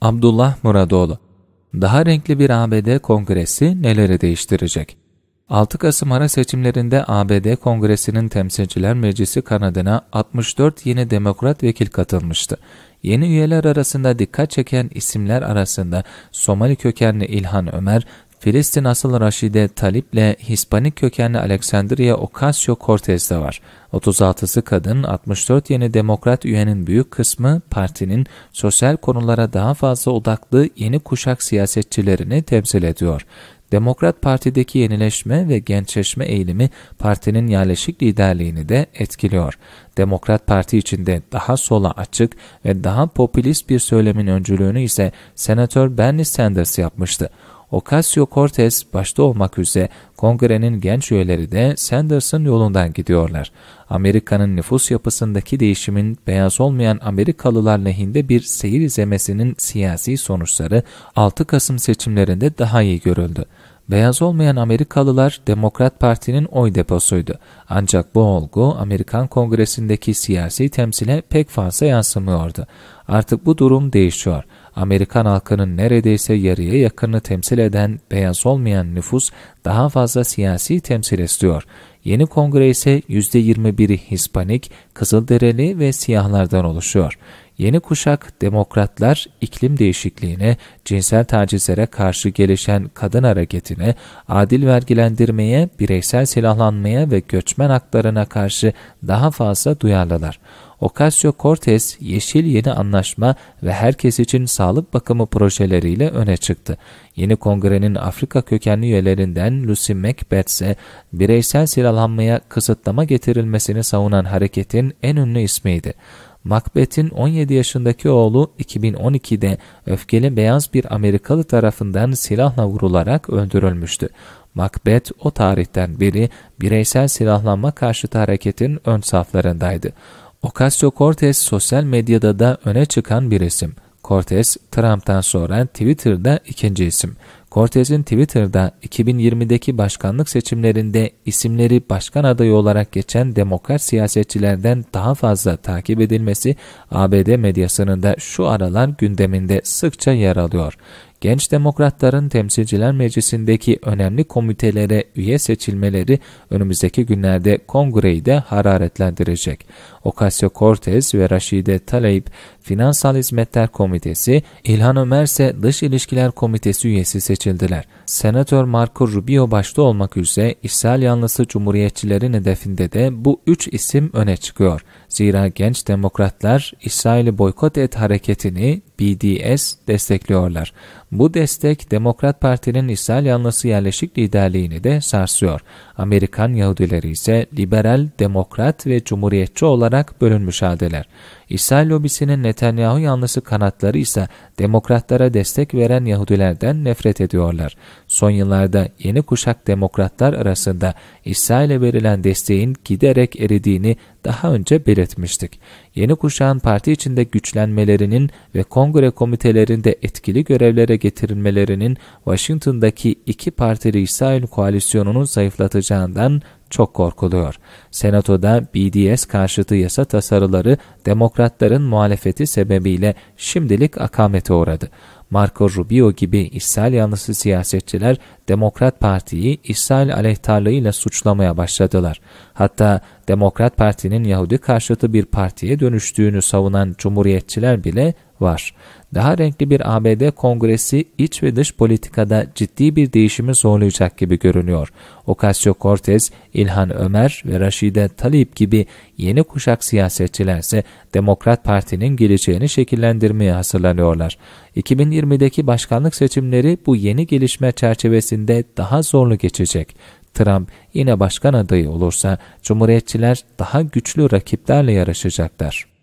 Abdullah Muradoğlu Daha renkli bir ABD kongresi neleri değiştirecek? 6 Kasım ara seçimlerinde ABD Kongresi'nin Temsilciler Meclisi kanadına 64 yeni demokrat vekil katılmıştı. Yeni üyeler arasında dikkat çeken isimler arasında Somali kökenli İlhan Ömer, Filistin asıl Raşide ile Hispanik kökenli Alexandria ocasio Cortez de var. 36'sı kadın, 64 yeni demokrat üyenin büyük kısmı partinin sosyal konulara daha fazla odaklı yeni kuşak siyasetçilerini temsil ediyor. Demokrat Parti'deki yenileşme ve gençleşme eğilimi partinin yerleşik liderliğini de etkiliyor. Demokrat Parti içinde daha sola açık ve daha popülist bir söylemin öncülüğünü ise Senatör Bernie Sanders yapmıştı. Ocasio-Cortez başta olmak üzere kongrenin genç üyeleri de Sanders'ın yolundan gidiyorlar. Amerika'nın nüfus yapısındaki değişimin beyaz olmayan Amerikalılar lehinde bir seyir izlemesinin siyasi sonuçları 6 Kasım seçimlerinde daha iyi görüldü. Beyaz olmayan Amerikalılar Demokrat Parti'nin oy deposuydu. Ancak bu olgu Amerikan Kongresi'ndeki siyasi temsile pek fazla yansımıyordu. Artık bu durum değişiyor. Amerikan halkının neredeyse yarıya yakını temsil eden beyaz olmayan nüfus daha fazla siyasi temsil istiyor. Yeni kongre ise %21'i Hispanik, Kızılderili ve siyahlardan oluşuyor. Yeni kuşak demokratlar iklim değişikliğine, cinsel tacizlere karşı gelişen kadın hareketine, adil vergilendirmeye, bireysel silahlanmaya ve göçmen haklarına karşı daha fazla duyarlılar. Ocasio-Cortez yeşil yeni anlaşma ve herkes için sağlık bakımı projeleriyle öne çıktı. Yeni kongrenin Afrika kökenli üyelerinden Lucy ise bireysel silahlanmaya kısıtlama getirilmesini savunan hareketin en ünlü ismiydi. Macbeth'in 17 yaşındaki oğlu 2012'de öfkeli beyaz bir Amerikalı tarafından silahla vurularak öldürülmüştü. Macbeth o tarihten beri bireysel silahlanma karşıtı hareketin ön saflarındaydı. Ocasio-Cortez sosyal medyada da öne çıkan bir isim. Cortez, Trump'tan sonra Twitter'da ikinci isim. Cortez'in Twitter'da 2020'deki başkanlık seçimlerinde isimleri başkan adayı olarak geçen demokrat siyasetçilerden daha fazla takip edilmesi ABD medyasının da şu aralar gündeminde sıkça yer alıyor. Genç demokratların temsilciler meclisindeki önemli komitelere üye seçilmeleri önümüzdeki günlerde kongreyi de hararetlendirecek. Ocasio-Cortez ve Rashide Tlaib Finansal Hizmetler Komitesi, İlhan Ömer ise Dış İlişkiler Komitesi üyesi seçildi seçildiler. Senatör Marco Rubio başta olmak üzere işsel yanlısı cumhuriyetçilerin hedefinde de bu üç isim öne çıkıyor. Zira genç demokratlar İsrail'i boykot et hareketini BDS destekliyorlar. Bu destek Demokrat Parti'nin İsrail yanlısı yerleşik liderliğini de sarsıyor. Amerikan Yahudileri ise liberal, demokrat ve cumhuriyetçi olarak bölünmüş haldeler. İsrail lobisinin Netanyahu yanlısı kanatları ise demokratlara destek veren Yahudilerden nefret ediyorlar son yıllarda yeni kuşak demokratlar arasında İsrail'e verilen desteğin giderek eridiğini daha önce belirtmiştik. Yeni kuşağın parti içinde güçlenmelerinin ve kongre komitelerinde etkili görevlere getirilmelerinin Washington'daki iki partili İsrail koalisyonunu zayıflatacağından çok korkuluyor. Senatoda BDS karşıtı yasa tasarıları demokratların muhalefeti sebebiyle şimdilik akamete uğradı. Marco Rubio gibi İsrail yanlısı siyasetçiler Demokrat Parti'yi İsrail aleyhtarlığıyla suçlamaya başladılar. Hatta Demokrat Parti'nin Yahudi karşıtı bir partiye dönüştüğünü savunan Cumhuriyetçiler bile var. Daha renkli bir ABD kongresi iç ve dış politikada ciddi bir değişimi zorlayacak gibi görünüyor. Ocasio-Cortez, İlhan Ömer ve Rashida Talip gibi yeni kuşak siyasetçilerse Demokrat Parti'nin geleceğini şekillendirmeye hazırlanıyorlar. 2020'deki başkanlık seçimleri bu yeni gelişme çerçevesinde daha zorlu geçecek. Trump yine başkan adayı olursa Cumhuriyetçiler daha güçlü rakiplerle yarışacaklar.